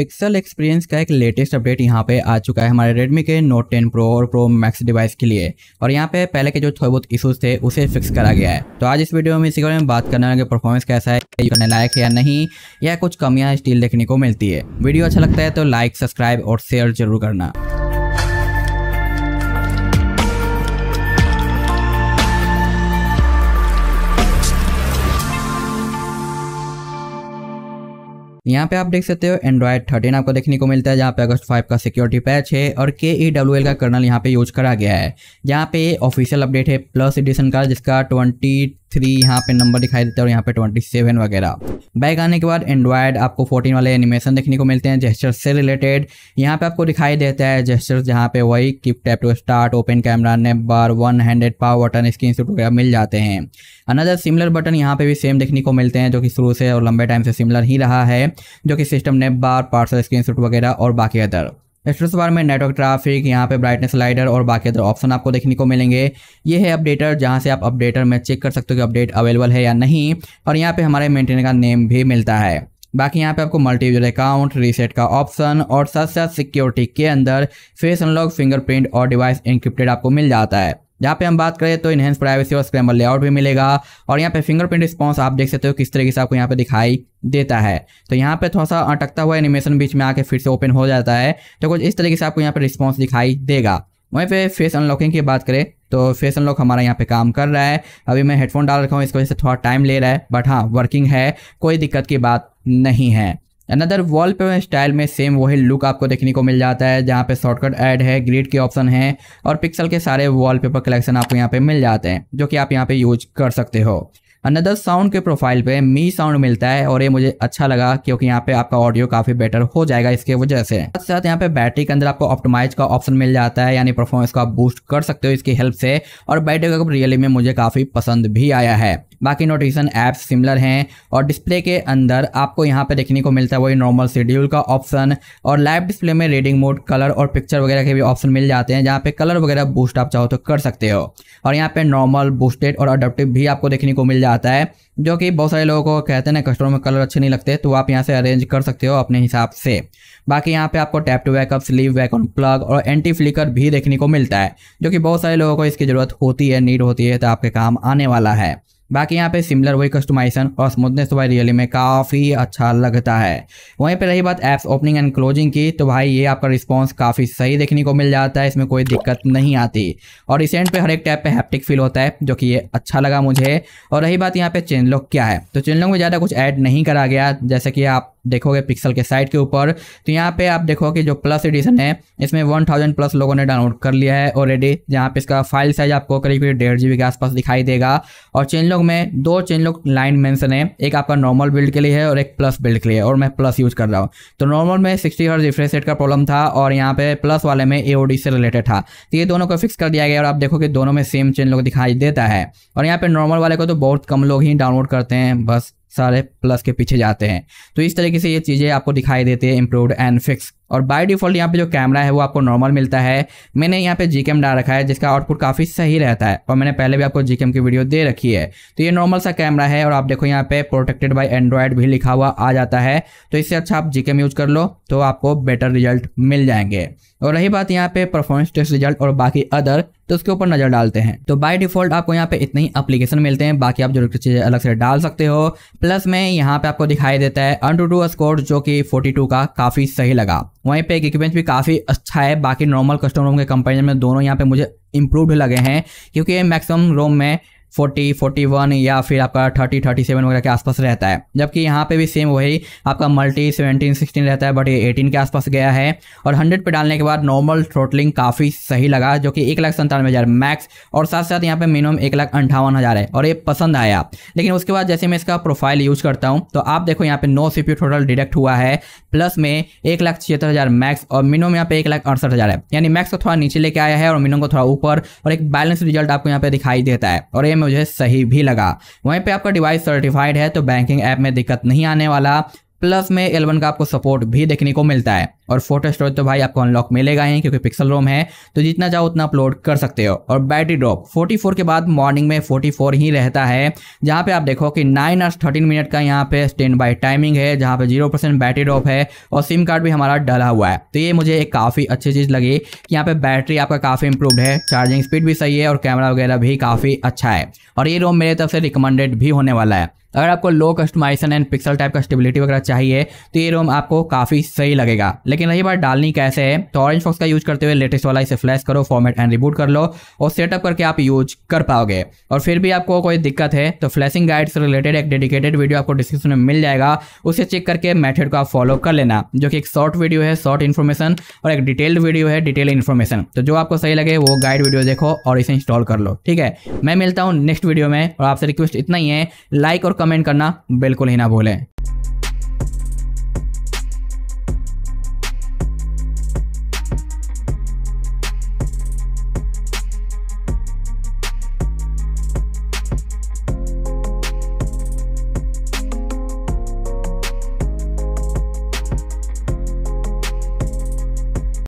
pixel experience का एक latest update यहाँ पे आ चुका है हमारे रेडमी के नोट 10 प्रो और प्रो मैक्स डिवाइस के लिए और यहाँ पे पहले के जो थोड़े बहुत इशूज थे उसे फिक्स करा गया है तो आज इस वीडियो में इसी बारे में बात करने लगे परफॉर्मेंस कैसा है करने लायक है या नहीं या कुछ कमियाँ स्टील देखने को मिलती है वीडियो अच्छा लगता है तो लाइक सब्सक्राइब और शेयर जरूर करना यहाँ पे आप देख सकते हो एंड्रॉइड थर्टीन आपको देखने को मिलता है जहाँ पे अगस्त फाइव का सिक्योरिटी पैच है और के ई डब्ल्यू एल का कर्नल यहाँ पे यूज करा गया है जहाँ पे ऑफिशियल अपडेट है प्लस एडिशन का जिसका ट्वेंटी थ्री यहाँ पे नंबर दिखाई देता है और यहाँ पे ट्वेंटी सेवन वगैरह बैग आने के बाद एंड्रॉयड आपको फोर्टीन वाले एनिमेशन देखने को मिलते हैं जेस्टर से रिलेटेड यहाँ पे आपको दिखाई देता है जेस्टर जहाँ पे वही keep tap to start open camera navbar one handed power button screenshot वगैरह मिल जाते हैं अनदर सिमिलर बटन यहाँ पे भी सेम देखने को मिलते हैं जो कि शुरू से और लंबे टाइम से सिमिलर ही रहा है जो कि सिस्टम ने बार पार्सल स्क्रीन शूट वगैरह और बाकी अदर स्ट्रेस बार में नेटवर्क ट्राफिक यहाँ पे ब्राइटनेस स्लाइडर और बाकी अदर ऑप्शन आपको देखने को मिलेंगे ये है अपडेटर जहाँ से आप अपडेटर में चेक कर सकते हो कि अपडेट अवेलेबल है या नहीं और यहाँ पे हमारे मेंटेनर का नेम भी मिलता है बाकी यहाँ पे आपको मल्टी यूजर अकाउंट रीसेट का ऑप्शन और साथ साथ सिक्योरिटी के अंदर फेस अनलॉक फिंगरप्रिंट और डिवाइस इंक्रिप्टेड आपको मिल जाता है जहाँ पे हम बात करें तो इनहेंस प्राइवेसी और स्क्रैम्बल लेआउट भी मिलेगा और यहाँ पे फिंगरप्रिंट रिस्पॉन्स आप देख सकते हो किस तरीके से आपको यहाँ पे दिखाई देता है तो यहाँ पे थोड़ा सा अटकता हुआ एनिमेशन बीच में आके फिर से ओपन हो जाता है तो कुछ इस तरीके से आपको यहाँ पे रिस्पॉन्स दिखाई देगा वहीं पे फेस अनलॉकिंग की बात करें तो फेस अनलॉक हमारा यहाँ पे काम कर रहा है अभी मैं हेडफोन डाल रखा हूँ इसकी वजह से थोड़ा टाइम ले रहा है बट हाँ वर्किंग है कोई दिक्कत की बात नहीं है अनदर पेपर स्टाइल में सेम वही लुक आपको देखने को मिल जाता है जहाँ पे शॉर्टकट ऐड है ग्रिड के ऑप्शन है और पिक्सल के सारे वॉलपेपर कलेक्शन आपको यहाँ पे मिल जाते हैं जो कि आप यहाँ पे यूज कर सकते हो अनदर साउंड के प्रोफाइल पे मी साउंड मिलता है और ये मुझे अच्छा लगा क्योंकि यहाँ पे आपका ऑडियो काफी बेटर हो जाएगा इसके वजह से साथ साथ यहाँ पे बैटरी के अंदर आपको ऑप्टिमाइज का ऑप्शन मिल जाता है यानी परफॉर्मेंस को आप बूस्ट कर सकते हो इसकी हेल्प से और बैटरी का रियली में मुझे काफी पसंद भी आया है बाकी नोटिफिकेशन ऐप्स सिमिलर हैं और डिस्प्ले के अंदर आपको यहाँ पे देखने को मिलता है वही नॉर्मल शेड्यूल का ऑप्शन और लाइव डिस्प्ले में रीडिंग मोड कलर और पिक्चर वगैरह के भी ऑप्शन मिल जाते हैं जहाँ पे कलर वगैरह बूस्ट आप चाहो तो कर सकते हो और यहाँ पे नॉर्मल बूस्टेड और अडोप्टिव भी आपको देखने को मिल जाता है जो कि बहुत सारे लोगों को कहते हैं ना कस्टमर में कलर अच्छे नहीं लगते तो आप यहाँ से अरेंज कर सकते हो अपने हिसाब से बाकी यहाँ पे आपको tap to backup sleeve back on plug और एंटी फ्लिकर भी देखने को मिलता है जो कि बहुत सारे लोगों को इसकी ज़रूरत होती है नीड होती है तो आपके काम आने वाला है बाकी यहाँ पे सिमिलर वही कस्टमाइजेशन और स्मूथनेस भाई रियली में काफ़ी अच्छा लगता है वहीं पे रही बात ऐप्स ओपनिंग एंड क्लोजिंग की तो भाई ये आपका रिस्पांस काफ़ी सही देखने को मिल जाता है इसमें कोई दिक्कत नहीं आती और रिसेंट पे हर एक टैप पे हैप्टिक फील होता है जो कि ये अच्छा लगा मुझे और रही बात यहाँ पर चेनलॉक क्या है तो चेनलॉक में ज़्यादा कुछ ऐड नहीं करा गया जैसे कि आप देखोगे पिक्सल के साइट के ऊपर तो यहाँ पे आप देखोगे जो प्लस एडिशन है इसमें 1000 प्लस लोगों ने डाउनलोड कर लिया है ऑलरेडी जहाँ पे इसका फाइल साइज आपको करीब करीब डेढ़ जी के आसपास दिखाई देगा और चेन लोग में दो चेन लोग लाइन मेंशन है एक आपका नॉर्मल बिल्ड के लिए है और एक प्लस बिल्ड के लिए और मैं प्लस यूज कर रहा हूँ तो नॉर्मल में सिक्सटी हर्ज रिफ्रेश रेट का प्रॉब्लम था और यहाँ पे प्लस वाले में ए से रिलेटेड था तो ये दोनों को फिक्स कर दिया गया और आप देखोगे दोनों में सेम चेन लोग दिखाई देता है और यहाँ पे नॉर्मल वाले को तो बहुत कम लोग ही डाउनलोड करते हैं बस सारे प्लस के पीछे जाते हैं तो इस तरीके से ये चीज़ें आपको दिखाई देती है इम्प्रूवड एंड फिक्स और बाय डिफ़ॉल्ट यहाँ पे जो कैमरा है वो आपको नॉर्मल मिलता है मैंने यहाँ पे जी डाल रखा है जिसका आउटपुट काफ़ी सही रहता है और मैंने पहले भी आपको जी की वीडियो दे रखी है तो ये नॉर्मल सा कैमरा है और आप देखो यहाँ पे प्रोटेक्टेड बाय एंड्रॉयड भी लिखा हुआ आ जाता है तो इससे अच्छा आप जी यूज़ कर लो तो आपको बेटर रिजल्ट मिल जाएंगे और रही बात यहाँ पे परफॉर्मेंस टेस्ट रिजल्ट और बाकी अदर तो उसके ऊपर नजर डालते हैं तो बाय डिफॉल्ट आपको यहाँ पे इतने ही एप्लीकेशन मिलते हैं बाकी आप जो चीज़ें अलग से डाल सकते हो प्लस में यहाँ पे आपको दिखाई देता है अन टू टू स्कोर जो कि 42 का काफ़ी सही लगा वहीं पे एक इक्विपमेंट भी काफ़ी अच्छा है बाकी नॉर्मल कस्टम रोम के कंपेरिजन में दोनों यहाँ पे मुझे इम्प्रूव्ड लगे हैं क्योंकि मैक्सिमम रोम में फोर्टी फोर्टी वन या फिर आपका थर्टी थर्टी सेवन वगैरह के आसपास रहता है जबकि यहाँ पे भी सेम वही आपका मल्टी सेवनटीन सिक्सटीन रहता है बट ये एटीन के आसपास गया है और हंड्रेड पे डालने के बाद नॉर्मल थ्रोटलिंग काफ़ी सही लगा जो कि एक लाख संतानवे हज़ार मैक्स और साथ साथ यहाँ पे मिनिमम एक लाख अंठावन हज़ार है और ये पसंद आया लेकिन उसके बाद जैसे मैं इसका प्रोफाइल यूज़ करता हूँ तो आप देखो यहाँ पे नो सी टोटल डिडक्ट हुआ है प्लस में एक लाख छिहत्तर हज़ार मैक्स और मिनिमम यहाँ पे एक लाख अड़सठ हज़ार है यानी मैक्स को थोड़ा नीचे लेके आया है और मिनिमम को थोड़ा ऊपर और एक बैलेंस रिजल्ट आपको यहाँ पे दिखाई देता है और ये मुझे सही भी लगा वहीं पे आपका डिवाइस सर्टिफाइड है तो बैंकिंग ऐप में दिक्कत नहीं आने वाला प्लस में एल का आपको सपोर्ट भी देखने को मिलता है और फोटो स्टोरेज तो भाई आपको अनलॉक मिलेगा ही क्योंकि पिक्सल रोम है तो जितना चाहो उतना अपलोड कर सकते हो और बैटरी ड्रॉप 44 के बाद मॉर्निंग में 44 ही रहता है जहाँ पे आप देखो कि 9 आवर्स 13 मिनट का यहाँ पे स्टैंड बाई टाइमिंग है जहाँ पे 0% बैटरी ड्रॉप है और सिम कार्ड भी हमारा डला हुआ है तो ये मुझे एक काफ़ी अच्छी चीज़ लगी कि यहाँ पर बैटरी आपका काफ़ी इंप्रूवड है चार्जिंग स्पीड भी सही है और कैमरा वगैरह भी काफ़ी अच्छा है और ये रोम मेरे तरफ से रिकमेंडेड भी होने वाला है अगर आपको low customisation and pixel type का स्टेबिलिटी वगैरह चाहिए तो ये रोम आपको काफ़ी सही लगेगा लेकिन रही बात डालनी कैसे है तो ऑरेंज फॉक्स का यूज करते हुए लेटेस्ट वाला इसे फ्लैश करो फॉर्मेट एंड रिबूट कर लो और सेटअप करके आप यूज कर पाओगे और फिर भी आपको कोई दिक्कत है तो फ्लैशिंग गाइड से रिलेटेड एक डेडिकेटेड वीडियो आपको डिस्क्रिप्शन में मिल जाएगा उसे चेक करके मैथड को आप फॉलो कर लेना जो कि एक शॉर्ट वीडियो है शॉर्ट इन्फॉर्मेशन और एक डिटेल्ड वीडियो है डिटेल इन्फॉर्मेशन तो जो आपको सही लगे वो गाइड वीडियो देखो और इसे इंस्टॉल कर लो ठीक है मैं मिलता हूँ नेक्स्ट वीडियो में और आपसे रिक्वेस्ट इतना ही है लाइक और कमेंट करना बिल्कुल ही ना भूलें